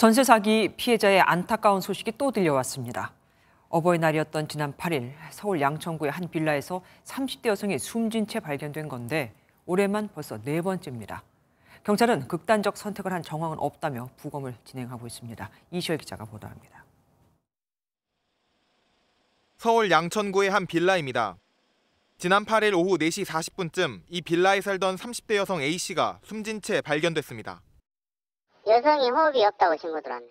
전세 사기 피해자의 안타까운 소식이 또 들려왔습니다. 어버이날이었던 지난 8일 서울 양천구의 한 빌라에서 30대 여성이 숨진 채 발견된 건데 올해만 벌써 네 번째입니다. 경찰은 극단적 선택을 한 정황은 없다며 부검을 진행하고 있습니다. 이시열 기자가 보도합니다. 서울 양천구의 한 빌라입니다. 지난 8일 오후 4시 40분쯤 이 빌라에 살던 30대 여성 A씨가 숨진 채 발견됐습니다. 여성이 호흡이 없다고 신고 들어왔네.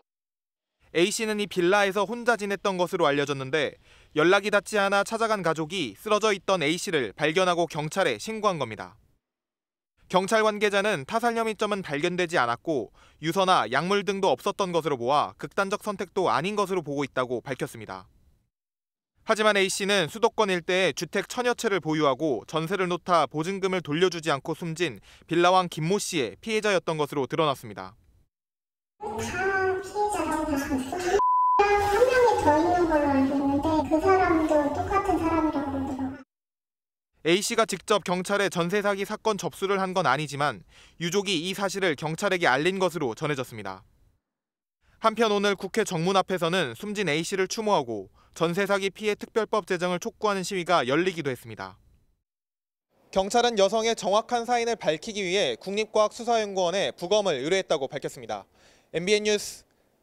A씨는 이 빌라에서 혼자 지냈던 것으로 알려졌는데 연락이 닿지 않아 찾아간 가족이 쓰러져 있던 A씨를 발견하고 경찰에 신고한 겁니다. 경찰 관계자는 타살 혐의점은 발견되지 않았고 유서나 약물 등도 없었던 것으로 보아 극단적 선택도 아닌 것으로 보고 있다고 밝혔습니다. 하지만 A씨는 수도권 일대에 주택 천여 채를 보유하고 전세를 놓다 보증금을 돌려주지 않고 숨진 빌라왕 김모 씨의 피해자였던 것으로 드러났습니다. 한 명이 더 있는 걸로 알고 있는데 그 사람도 똑같은 사람이라고 A 씨가 직접 경찰에 전세 사기 사건 접수를 한 건 아니지만 유족이 이 사실을 경찰에게 알린 것으로 전해졌습니다. 한편 오늘 국회 정문 앞에서는 숨진 A 씨를 추모하고 전세 사기 피해 특별법 제정을 촉구하는 시위가 열리기도 했습니다. 경찰은 여성의 정확한 사인을 밝히기 위해 국립과학수사연구원에 부검을 의뢰했다고 밝혔습니다. MBN 뉴스